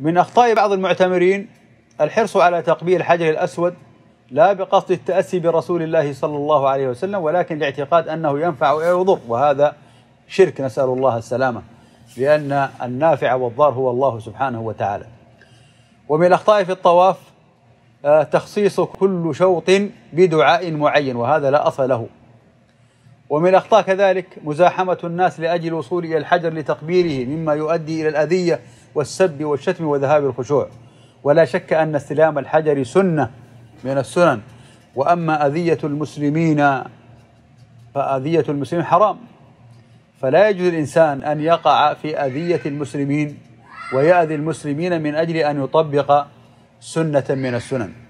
من أخطاء بعض المعتمرين الحرص على تقبيل الحجر الأسود لا بقصد التأسي برسول الله صلى الله عليه وسلم ولكن لاعتقاد أنه ينفع ويضر يضر وهذا شرك نسأل الله السلامة لأن النافع والضار هو الله سبحانه وتعالى ومن الأخطاء في الطواف آه، تخصيص كل شوط بدعاء معين وهذا لا أصل له ومن الأخطاء كذلك مزاحمة الناس لأجل الوصول إلى الحجر لتقبيله مما يؤدي إلى الأذية والسب والشتم وذهاب الخشوع ولا شك أن استلام الحجر سنة من السنن وأما أذية المسلمين فأذية المسلمين حرام فلا يجوز الإنسان أن يقع في أذية المسلمين ويأذي المسلمين من أجل أن يطبق سنة من السنن